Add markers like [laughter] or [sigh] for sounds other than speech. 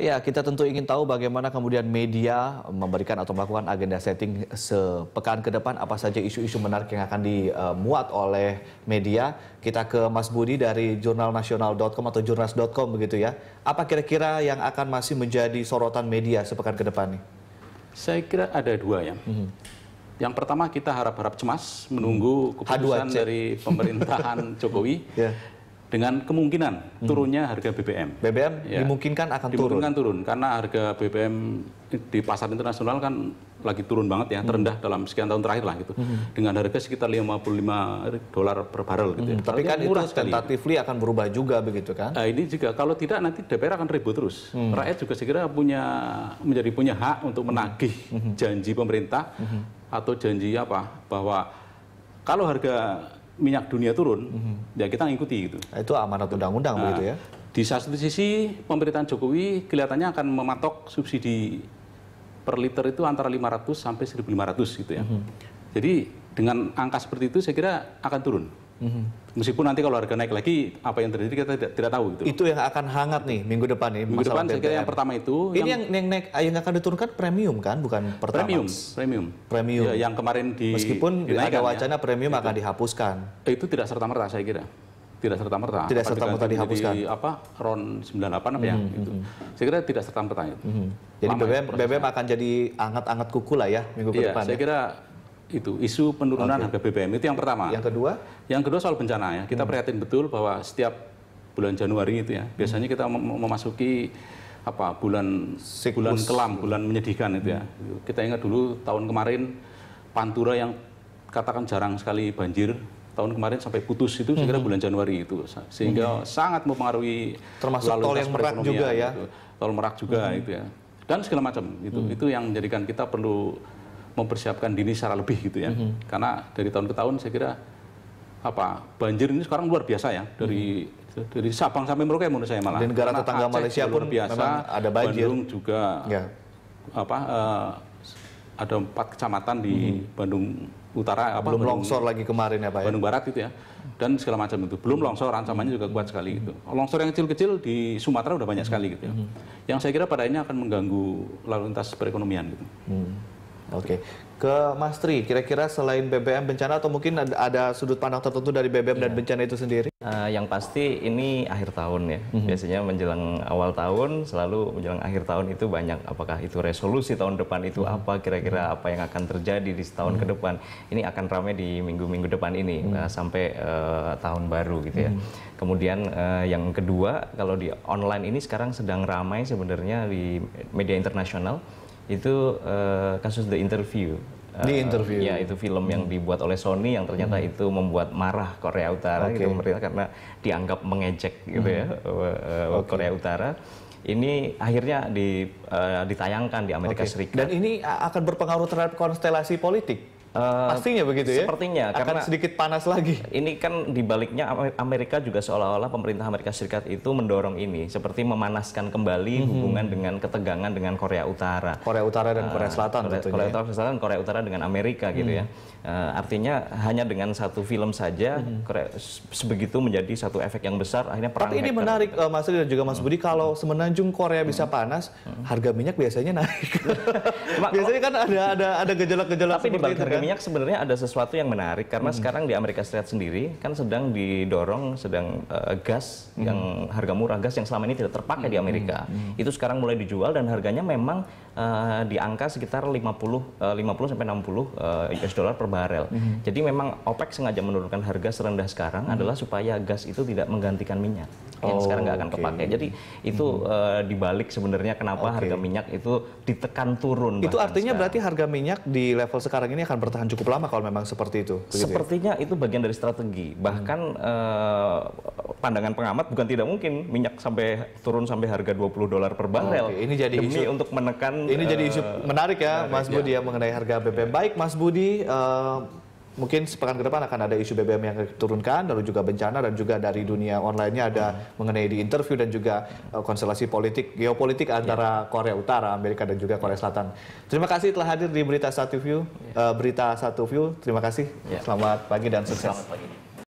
Ya, kita tentu ingin tahu bagaimana kemudian media memberikan atau melakukan agenda setting sepekan ke depan apa saja isu-isu menarik yang akan dimuat oleh media. Kita ke Mas Budi dari jurnalnasional.com atau jurnas.com begitu ya. Apa kira-kira yang akan masih menjadi sorotan media sepekan ke depan nih? Saya kira ada dua ya. Mm -hmm. Yang pertama kita harap-harap cemas menunggu mhm. keputusan dari pemerintahan [laughs] Jokowi. yeah dengan kemungkinan hmm. turunnya harga BBM. BBM ya. dimungkinkan akan dimungkinkan turun. turun karena harga BBM di pasar internasional kan lagi turun banget ya, hmm. terendah dalam sekian tahun terakhir lah gitu. Hmm. Dengan harga sekitar 55 dolar per barrel gitu. Ya. Hmm. Ya. Tapi kan itu tentatifly akan berubah juga begitu kan? Nah, ini juga kalau tidak nanti DPR akan ribut terus. Hmm. Rakyat juga segera punya menjadi punya hak untuk hmm. menagih hmm. janji pemerintah hmm. atau janji apa bahwa kalau harga minyak dunia turun, mm-hmm. ya kita ngikuti gitu. Nah, itu amanat undang-undang nah, begitu ya? Di satu sisi pemerintahan Jokowi kelihatannya akan mematok subsidi per liter itu antara 500 sampai 1.500 gitu ya. Mm-hmm. Jadi dengan angka seperti itu saya kira akan turun hmm Meskipun nanti kalau harga naik lagi, apa yang terjadi kita tidak, tidak tahu. Gitu. Itu yang akan hangat nih minggu depan nih. Minggu depan saya kira yang pertama itu. Ini yang, yang, naik, yang akan diturunkan premium kan, bukan pertama. Premium, premium. Premium. Ya, yang kemarin di. Meskipun ada ya. wacana premium itu. akan dihapuskan. Itu tidak serta merta saya kira tidak serta merta. Tidak serta merta dihapuskan. Di, apa RON 98 apa mm -hmm. ya mm-hmm, gitu. Mm-hmm. Saya kira tidak serta merta itu. Mm -hmm. Jadi ya BBM BBM akan jadi hangat-hangat kuku lah ya minggu iya, ke depan. Saya ya. kira itu isu penurunan okay. harga BBM itu yang pertama. Yang kedua? Yang kedua soal bencana ya. Kita hmm. prihatin betul bahwa setiap bulan Januari itu ya, hmm. biasanya kita mem memasuki apa bulan Siklus. bulan kelam, bulan menyedihkan itu ya. Hmm. Kita ingat dulu tahun kemarin Pantura yang katakan jarang sekali banjir tahun kemarin sampai putus itu sekitar hmm bulan Januari itu sehingga hmm sangat mempengaruhi termasuk tol yang merak juga ya gitu. tol merak juga hmm itu ya dan segala macam itu hmm itu yang menjadikan kita perlu mempersiapkan dini secara lebih gitu ya. Mm -hmm. Karena dari tahun ke tahun saya kira apa banjir ini sekarang luar biasa ya dari hmm. dari Sabang sampai Merauke menurut saya malah. Dan negara Karena tetangga Aceh Malaysia pun biasa, ada banjir. Bandung juga ya. apa uh, ada empat kecamatan di hmm. Bandung Utara apa belum Bandung, longsor lagi kemarin ya Pak ya. Bandung Barat gitu ya. Dan segala macam itu. Belum longsor ancamannya juga kuat sekali gitu. Mm-hmm. Longsor yang kecil-kecil di Sumatera udah banyak sekali gitu ya. Mm-hmm. Yang saya kira pada ini akan mengganggu lalu lintas perekonomian gitu. Mm-hmm. Oke. Ke Mas Tri, kira-kira selain BBM bencana atau mungkin ada, sudut pandang tertentu dari BBM yeah. dan iya. bencana itu sendiri? Uh, yang pasti ini akhir tahun ya. Mm-hmm. Biasanya menjelang awal tahun, selalu menjelang akhir tahun itu banyak. Apakah itu resolusi tahun depan itu mm-hmm. apa? Kira-kira apa yang akan terjadi di setahun mm-hmm. ke depan? Ini akan ramai di minggu-minggu depan ini mm-hmm. sampai uh, tahun baru gitu ya. Mm-hmm. Kemudian uh, yang kedua, kalau di online ini sekarang sedang ramai sebenarnya di media internasional itu uh, kasus The Interview. Uh, eh, di interview. Ya, itu film hmm. yang dibuat oleh Sony yang ternyata hmm. itu membuat marah Korea Utara okay. gitu pemerintah karena dianggap mengejek gitu ya, hmm. ya eh, uh, okay. Korea Utara. Ini akhirnya di, uh, ditayangkan di Amerika okay. Serikat. Dan ini akan berpengaruh terhadap konstelasi politik Eh, Pastinya begitu ya. Sepertinya karena sedikit panas lagi. Ini kan dibaliknya Amerika juga seolah-olah pemerintah Amerika Serikat itu mendorong ini, seperti memanaskan kembali mm -hmm. hubungan dengan ketegangan dengan Korea Utara. Korea Utara dan eh, Korea Selatan. Korea, tentunya. Korea ya. Utara Selatan, Korea Utara dengan Amerika gitu mhm. ya. Uh, artinya hanya dengan satu film saja mm. Korea, sebegitu menjadi satu efek yang besar. Akhirnya perang. Tapi ini menarik uh, Mas Rudi dan juga Mas mm. Budi kalau mhm. semenanjung Korea bisa mhm. panas, harga minyak biasanya naik. [laughs] biasanya kan ada ada ada gejala-gejala seperti itu. Iya. minyak sebenarnya ada sesuatu yang menarik karena hmm. sekarang di Amerika Serikat sendiri kan sedang didorong sedang uh, gas hmm. yang harga murah gas yang selama ini tidak terpakai hmm. di Amerika. Hmm. Itu sekarang mulai dijual dan harganya memang uh, di angka sekitar 50 uh, 50 sampai 60 uh, US dollar per barel. Hmm. Jadi memang OPEC sengaja menurunkan harga serendah sekarang hmm. adalah supaya gas itu tidak menggantikan minyak yang oh, sekarang nggak akan okay. kepakai. Jadi itu hmm. uh, dibalik sebenarnya kenapa okay. harga minyak itu ditekan turun. Itu artinya sekarang. berarti harga minyak di level sekarang ini akan bertambah bertahan cukup lama kalau memang seperti itu. Ya? Sepertinya ya? itu bagian dari strategi. Bahkan hmm. eh, pandangan pengamat bukan tidak mungkin minyak sampai turun sampai harga 20 dolar per barel. Oh, okay. Ini jadi demi isu, untuk menekan. Ini eh, jadi isu eh, menarik ya, menarik, Mas ya. Budi ya. mengenai harga BBM. Baik, Mas Budi. Eh, mungkin sepekan ke depan akan ada isu BBM yang diturunkan, lalu juga bencana dan juga dari dunia online-nya ada mengenai di interview dan juga uh, konstelasi politik geopolitik antara yeah. Korea Utara, Amerika dan juga Korea Selatan. Terima kasih telah hadir di Berita Satu View, yeah. uh, Berita Satu View. Terima kasih. Yeah. Selamat pagi dan sukses. Selamat pagi.